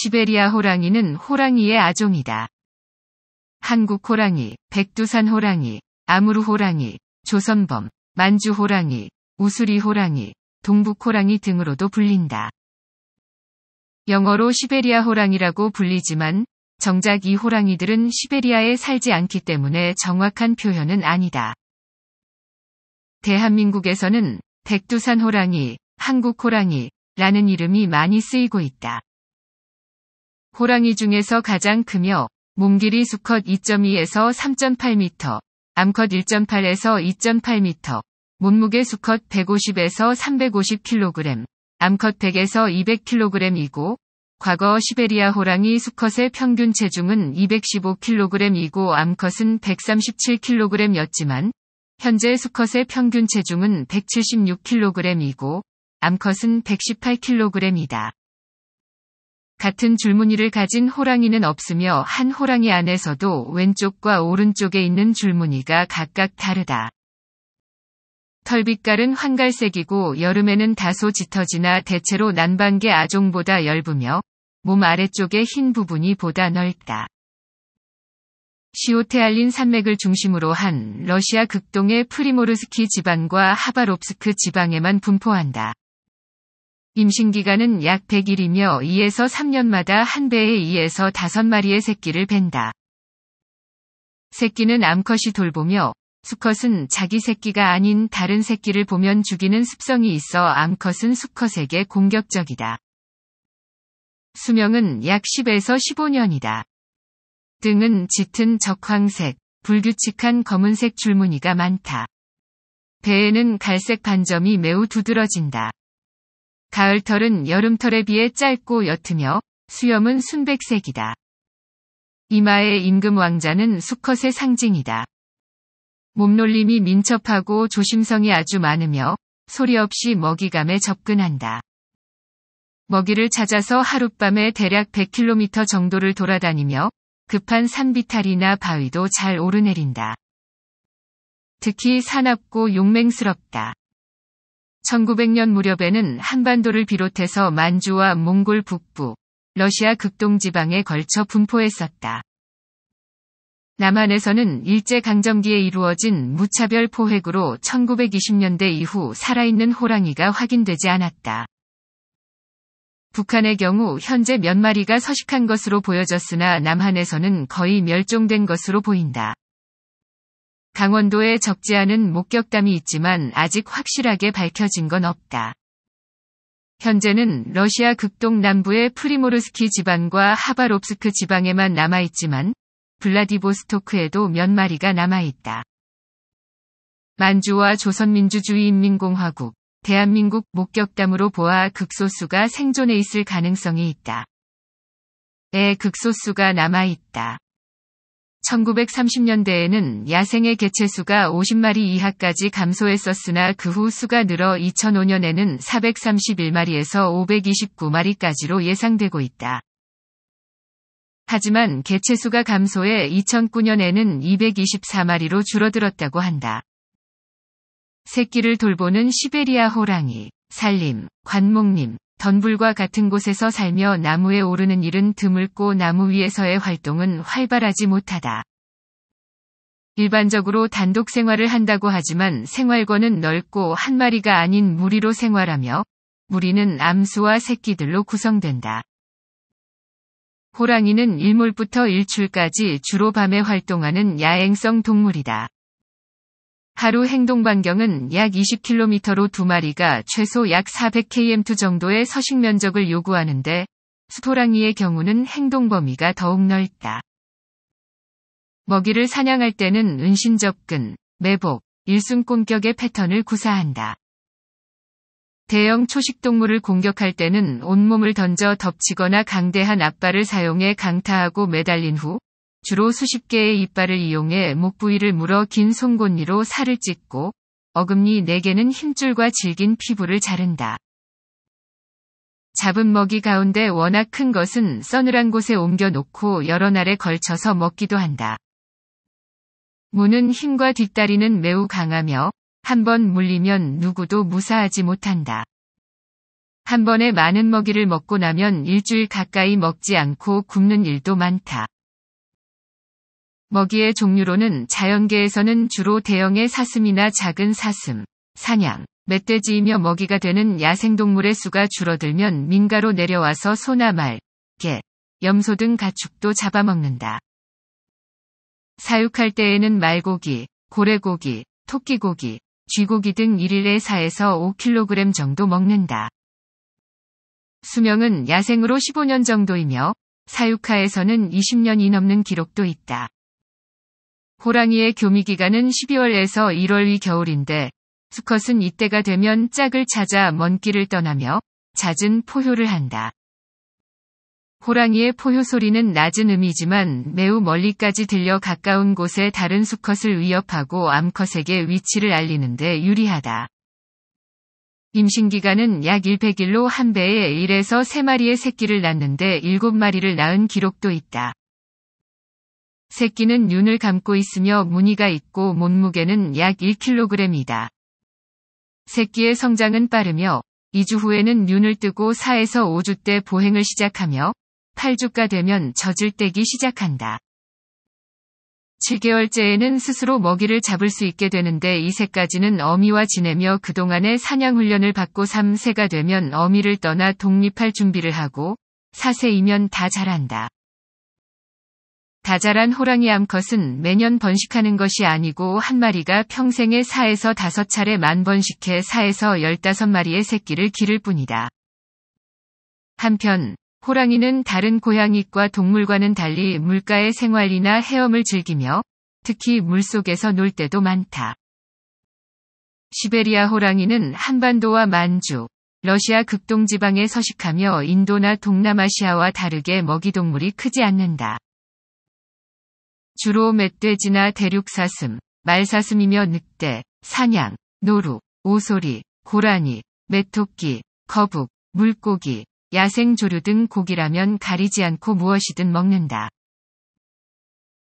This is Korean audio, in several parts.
시베리아 호랑이는 호랑이의 아종이다. 한국 호랑이, 백두산 호랑이, 아무르 호랑이, 조선범, 만주 호랑이, 우수리 호랑이, 동북 호랑이 등으로도 불린다. 영어로 시베리아 호랑이라고 불리지만 정작 이 호랑이들은 시베리아에 살지 않기 때문에 정확한 표현은 아니다. 대한민국에서는 백두산 호랑이, 한국 호랑이라는 이름이 많이 쓰이고 있다. 호랑이 중에서 가장 크며 몸길이 수컷 2.2에서 3.8m, 암컷 1.8에서 2.8m, 몸무게 수컷 150에서 350kg, 암컷 100에서 200kg이고 과거 시베리아 호랑이 수컷의 평균 체중은 215kg이고 암컷은 137kg이었지만 현재 수컷의 평균 체중은 176kg이고 암컷은 118kg이다. 같은 줄무늬를 가진 호랑이는 없으며 한 호랑이 안에서도 왼쪽과 오른쪽에 있는 줄무늬가 각각 다르다. 털 빛깔은 황갈색이고 여름에는 다소 짙어지나 대체로 난방계 아종보다 엷으며 몸 아래쪽의 흰 부분이 보다 넓다. 시오테알린 산맥을 중심으로 한 러시아 극동의 프리모르스키 지방과 하바롭스크 지방에만 분포한다. 임신기간은 약 100일이며 2에서 3년마다 한 배에 2에서 5마리의 새끼를 벤다. 새끼는 암컷이 돌보며 수컷은 자기 새끼가 아닌 다른 새끼를 보면 죽이는 습성이 있어 암컷은 수컷에게 공격적이다. 수명은 약 10에서 15년이다. 등은 짙은 적황색, 불규칙한 검은색 줄무늬가 많다. 배에는 갈색 반점이 매우 두드러진다. 가을털은 여름털에 비해 짧고 옅으며 수염은 순백색이다. 이마의 임금 왕자는 수컷의 상징이다. 몸놀림이 민첩하고 조심성이 아주 많으며 소리 없이 먹이감에 접근한다. 먹이를 찾아서 하룻밤에 대략 100km 정도를 돌아다니며 급한 산비탈이나 바위도 잘 오르내린다. 특히 사납고 용맹스럽다. 1900년 무렵에는 한반도를 비롯해서 만주와 몽골 북부, 러시아 극동지방에 걸쳐 분포했었다. 남한에서는 일제강점기에 이루어진 무차별 포획으로 1920년대 이후 살아있는 호랑이가 확인되지 않았다. 북한의 경우 현재 몇 마리가 서식한 것으로 보여졌으나 남한에서는 거의 멸종된 것으로 보인다. 강원도에 적지 않은 목격담이 있지만 아직 확실하게 밝혀진 건 없다. 현재는 러시아 극동 남부의 프리모르스키 지방과 하바롭스크 지방에만 남아있지만 블라디보스토크에도 몇 마리가 남아있다. 만주와 조선민주주의인민공화국, 대한민국 목격담으로 보아 극소수가 생존해 있을 가능성이 있다. 에 극소수가 남아있다. 1930년대에는 야생의 개체수가 50마리 이하까지 감소했었으나 그 후 수가 늘어 2005년에는 431마리에서 529마리까지로 예상되고 있다. 하지만 개체수가 감소해 2009년에는 224마리로 줄어들었다고 한다. 새끼를 돌보는 시베리아 호랑이, 살림관목님 던불과 같은 곳에서 살며 나무에 오르는 일은 드물고 나무 위에서의 활동은 활발하지 못하다. 일반적으로 단독 생활을 한다고 하지만 생활권은 넓고 한 마리가 아닌 무리로 생활하며 무리는 암수와 새끼들로 구성된다. 호랑이는 일몰부터 일출까지 주로 밤에 활동하는 야행성 동물이다. 하루 행동 반경은 약 20km로 두 마리가 최소 약 400km 정도의 서식 면적을 요구하는데 스토랑이의 경우는 행동 범위가 더욱 넓다. 먹이를 사냥할 때는 은신 접근, 매복, 일순꼼격의 패턴을 구사한다. 대형 초식동물을 공격할 때는 온몸을 던져 덮치거나 강대한 앞발을 사용해 강타하고 매달린 후 주로 수십 개의 이빨을 이용해 목 부위를 물어 긴 송곳니로 살을 찢고 어금니 4개는 힘줄과 질긴 피부를 자른다. 잡은 먹이 가운데 워낙 큰 것은 서늘한 곳에 옮겨놓고 여러 날에 걸쳐서 먹기도 한다. 무는 힘과 뒷다리는 매우 강하며 한 번 물리면 누구도 무사하지 못한다. 한 번에 많은 먹이를 먹고 나면 일주일 가까이 먹지 않고 굶는 일도 많다. 먹이의 종류로는 자연계에서는 주로 대형의 사슴이나 작은 사슴, 사냥, 멧돼지이며 먹이가 되는 야생동물의 수가 줄어들면 민가로 내려와서 소나 말, 개, 염소 등 가축도 잡아먹는다. 사육할 때에는 말고기, 고래고기, 토끼고기, 쥐고기 등 1일에 4에서 5kg 정도 먹는다. 수명은 야생으로 15년 정도이며 사육하에서는 20년이 넘는 기록도 있다. 호랑이의 교미 기간은 12월에서 1월 이 겨울인데 수컷은 이때가 되면 짝을 찾아 먼 길을 떠나며 잦은 포효를 한다. 호랑이의 포효 소리는 낮은 음이지만 매우 멀리까지 들려 가까운 곳에 다른 수컷을 위협하고 암컷에게 위치를 알리는데 유리하다. 임신기간은 약 100일로 한 배에 1에서 3마리의 새끼를 낳는데 7마리를 낳은 기록도 있다. 새끼는 눈을 감고 있으며 무늬가 있고 몸무게는 약 1kg이다. 새끼의 성장은 빠르며 2주 후에는 눈을 뜨고 4에서 5주 때 보행을 시작하며 8주가 되면 젖을 떼기 시작한다. 7개월째에는 스스로 먹이를 잡을 수 있게 되는데 이 새까지는 어미와 지내며 그동안의 사냥 훈련을 받고 3세가 되면 어미를 떠나 독립할 준비를 하고 4세이면 다 자란다. 다자란 호랑이 암컷은 매년 번식하는 것이 아니고 한 마리가 평생에 4에서 5차례 만 번식해 4에서 15마리의 새끼를 기를 뿐이다. 한편 호랑이는 다른 고양이과 동물과는 달리 물가의 생활이나 헤엄을 즐기며 특히 물속에서 놀 때도 많다. 시베리아 호랑이는 한반도와 만주, 러시아 극동지방에 서식하며 인도나 동남아시아와 다르게 먹이동물이 크지 않는다. 주로 멧돼지나 대륙사슴, 말사슴이며 늑대, 사냥, 노루, 오소리, 고라니, 메토끼, 거북, 물고기, 야생조류 등 고기라면 가리지 않고 무엇이든 먹는다.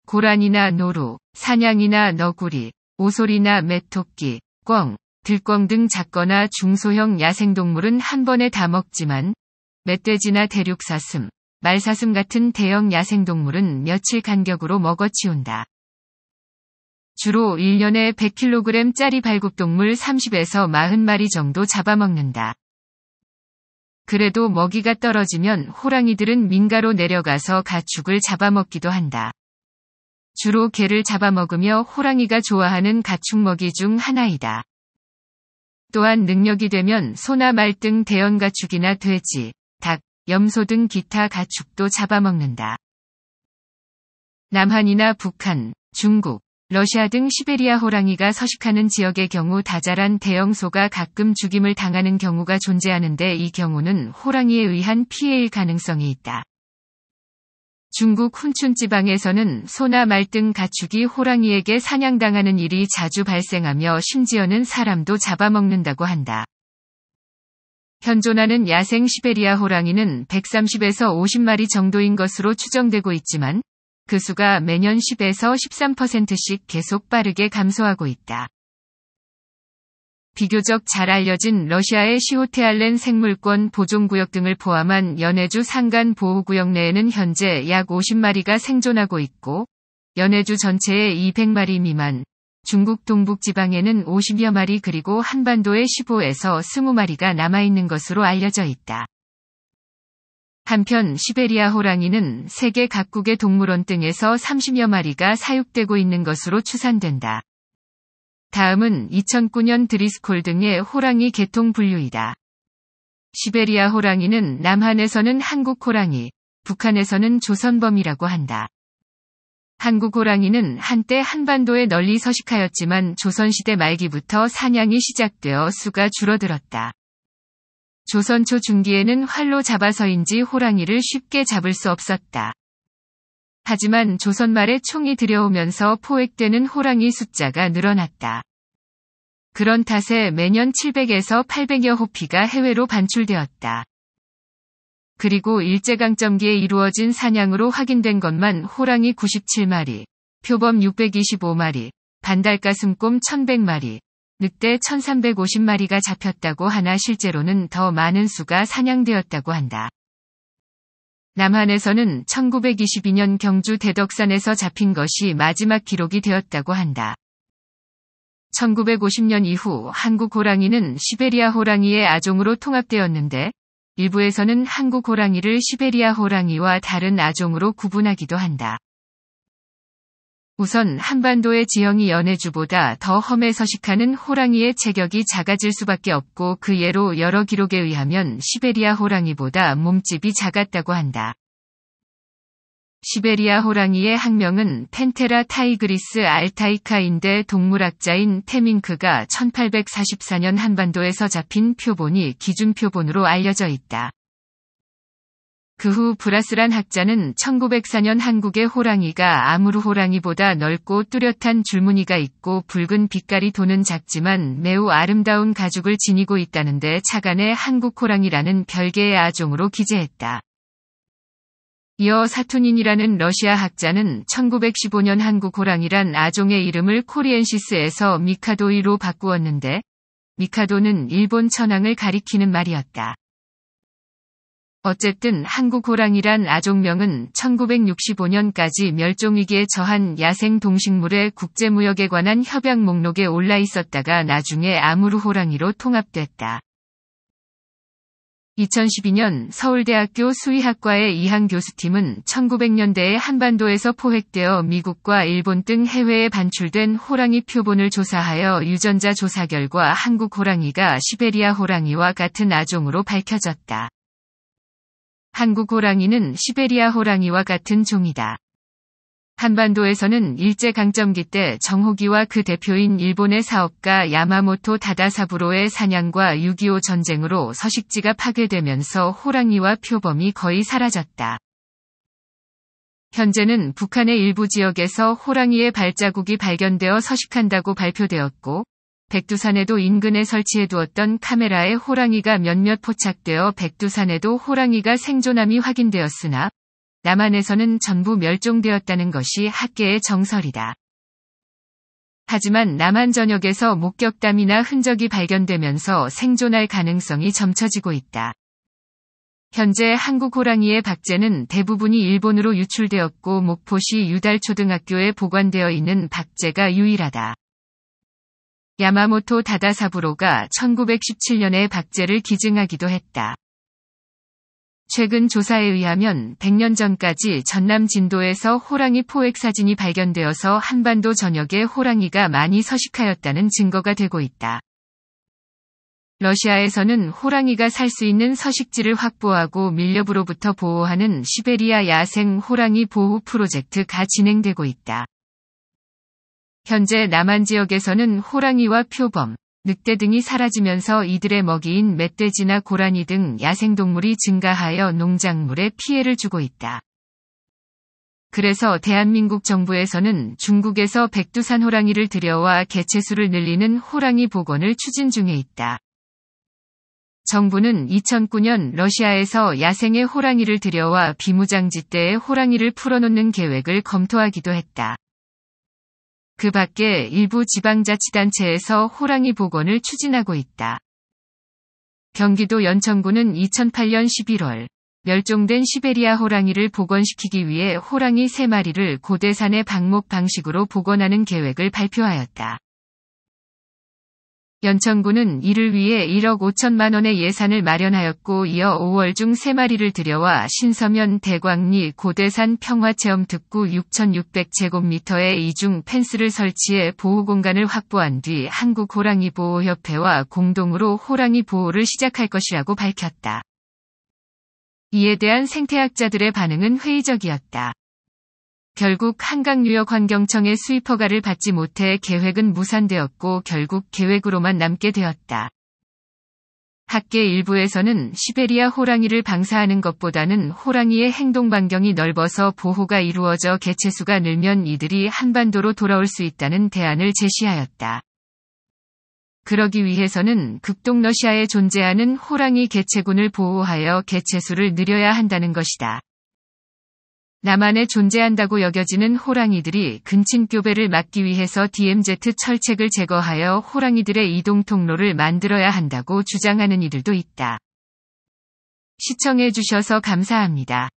고란이나 노루, 사냥이나 너구리, 오소리나 메토끼, 꿩, 들꿩 등 작거나 중소형 야생동물은 한 번에 다 먹지만 멧돼지나 대륙사슴, 말사슴 같은 대형 야생동물은 며칠 간격으로 먹어치운다. 주로 1년에 100kg 짜리 발굽동물 30에서 40마리 정도 잡아먹는다. 그래도 먹이가 떨어지면 호랑이들은 민가로 내려가서 가축을 잡아먹기도 한다. 주로 개를 잡아먹으며 호랑이가 좋아하는 가축먹이 중 하나이다. 또한 능력이 되면 소나 말등 대형 가축이나 돼지, 염소 등 기타 가축도 잡아먹는다. 남한이나 북한, 중국, 러시아 등 시베리아 호랑이가 서식하는 지역의 경우 다자란 대형 소가 가끔 죽임을 당하는 경우가 존재하는데 이 경우는 호랑이에 의한 피해일 가능성이 있다. 중국 훈춘 지방에서는 소나 말등 가축이 호랑이에게 사냥당하는 일이 자주 발생하며 심지어는 사람도 잡아먹는다고 한다. 현존하는 야생 시베리아 호랑이는 130에서 50마리 정도인 것으로 추정되고 있지만 그 수가 매년 10에서 13%씩 계속 빠르게 감소하고 있다. 비교적 잘 알려진 러시아의 시호테알렌 생물권 보존구역 등을 포함한 연해주 상간 보호구역 내에는 현재 약 50마리가 생존하고 있고, 연해주 전체의 200마리 미만, 중국 동북 지방에는 50여 마리 그리고 한반도에 15에서 20마리가 남아있는 것으로 알려져 있다. 한편 시베리아 호랑이는 세계 각국의 동물원 등에서 30여 마리가 사육되고 있는 것으로 추산된다. 다음은 2009년 드리스콜 등의 호랑이 개통 분류이다. 시베리아 호랑이는 남한에서는 한국 호랑이, 북한에서는 조선범이라고 한다. 한국 호랑이는 한때 한반도에 널리 서식하였지만 조선시대 말기부터 사냥이 시작되어 수가 줄어들었다. 조선 초 중기에는 활로 잡아서인지 호랑이를 쉽게 잡을 수 없었다. 하지만 조선 말에 총이 들여오면서 포획되는 호랑이 숫자가 늘어났다. 그런 탓에 매년 700에서 800여 호피가 해외로 반출되었다. 그리고 일제강점기에 이루어진 사냥으로 확인된 것만 호랑이 97마리, 표범 625마리, 반달가슴곰 1100마리, 늑대 1350마리가 잡혔다고 하나 실제로는 더 많은 수가 사냥되었다고 한다. 남한에서는 1922년 경주 대덕산에서 잡힌 것이 마지막 기록이 되었다고 한다. 1950년 이후 한국 호랑이는 시베리아 호랑이의 아종으로 통합되었는데 일부에서는 한국 호랑이를 시베리아 호랑이와 다른 아종으로 구분하기도 한다. 우선 한반도의 지형이 연해주보다 더 험해 서식하는 호랑이의 체격이 작아질 수밖에 없고 그 예로 여러 기록에 의하면 시베리아 호랑이보다 몸집이 작았다고 한다. 시베리아 호랑이의 학명은 펜테라 타이그리스 알타이카인데 동물학자인 테밍크가 1844년 한반도에서 잡힌 표본이 기준 표본으로 알려져 있다. 그 후 브라스란 학자는 1904년 한국의 호랑이가 아무르 호랑이보다 넓고 뚜렷한 줄무늬가 있고 붉은 빛깔이 도는 작지만 매우 아름다운 가죽을 지니고 있다는데 차간의 한국 호랑이라는 별개의 아종으로 기재했다. 이어 사투닌이라는 러시아 학자는 1915년 한국 호랑이란 아종의 이름을 코리엔시스에서 미카도이로 바꾸었는데 미카도는 일본 천황을 가리키는 말이었다. 어쨌든 한국 호랑이란 아종명은 1965년까지 멸종위기에 저한 야생 동식물의 국제무역에 관한 협약 목록에 올라 있었다가 나중에 아무르 호랑이로 통합됐다. 2012년 서울대학교 수의학과의 이항 교수팀은 1900년대에 한반도에서 포획되어 미국과 일본 등 해외에 반출된 호랑이 표본을 조사하여 유전자 조사 결과 한국 호랑이가 시베리아 호랑이와 같은 아종으로 밝혀졌다. 한국 호랑이는 시베리아 호랑이와 같은 종이다. 한반도에서는 일제강점기 때 정호기와 그 대표인 일본의 사업가 야마모토 다다사부로의 사냥과 6.25 전쟁으로 서식지가 파괴되면서 호랑이와 표범이 거의 사라졌다. 현재는 북한의 일부 지역에서 호랑이의 발자국이 발견되어 서식한다고 발표되었고, 백두산에도 인근에 설치해두었던 카메라에 호랑이가 몇몇 포착되어 백두산에도 호랑이가 생존함이 확인되었으나, 남한에서는 전부 멸종되었다는 것이 학계의 정설이다. 하지만 남한 전역에서 목격담이나 흔적이 발견되면서 생존할 가능성이 점쳐지고 있다. 현재 한국 호랑이의 박제는 대부분이 일본으로 유출되었고 목포시 유달초등학교에 보관되어 있는 박제가 유일하다. 야마모토 다다사부로가 1917년에 박제를 기증하기도 했다. 최근 조사에 의하면 100년 전까지 전남 진도에서 호랑이 포획 사진이 발견되어서 한반도 전역에 호랑이가 많이 서식하였다는 증거가 되고 있다. 러시아에서는 호랑이가 살 수 있는 서식지를 확보하고 밀렵으로부터 보호하는 시베리아 야생 호랑이 보호 프로젝트가 진행되고 있다. 현재 남한 지역에서는 호랑이와 표범, 늑대 등이 사라지면서 이들의 먹이인 멧돼지나 고라니 등 야생동물이 증가하여 농작물에 피해를 주고 있다. 그래서 대한민국 정부에서는 중국에서 백두산 호랑이를 들여와 개체수를 늘리는 호랑이 복원을 추진 중에 있다. 정부는 2009년 러시아에서 야생의 호랑이를 들여와 비무장지대에 호랑이를 풀어놓는 계획을 검토하기도 했다. 그 밖에 일부 지방자치단체에서 호랑이 복원을 추진하고 있다. 경기도 연천구는 2008년 11월 멸종된 시베리아 호랑이를 복원시키기 위해 호랑이 3마리를 고대산의 방목 방식으로 복원하는 계획을 발표하였다. 연천군은 이를 위해 1억 5천만 원의 예산을 마련하였고 이어 5월 중 3마리를 들여와 신서면 대광리 고대산 평화체험 특구 6,600제곱미터의 이중 펜스를 설치해 보호공간을 확보한 뒤 한국호랑이보호협회와 공동으로 호랑이 보호를 시작할 것이라고 밝혔다. 이에 대한 생태학자들의 반응은 회의적이었다. 결국 한강유역환경청의 수입 허가를 받지 못해 계획은 무산되었고 결국 계획으로만 남게 되었다. 학계 일부에서는 시베리아 호랑이를 방사하는 것보다는 호랑이의 행동 반경이 넓어서 보호가 이루어져 개체수가 늘면 이들이 한반도로 돌아올 수 있다는 대안을 제시하였다. 그러기 위해서는 극동 러시아에 존재하는 호랑이 개체군을 보호하여 개체수를 늘려야 한다는 것이다. 나만의 존재한다고 여겨지는 호랑이들이 근친교배를 막기 위해서 DMZ 철책을 제거하여 호랑이들의 이동 통로를 만들어야 한다고 주장하는 이들도 있다. 시청해주셔서 감사합니다.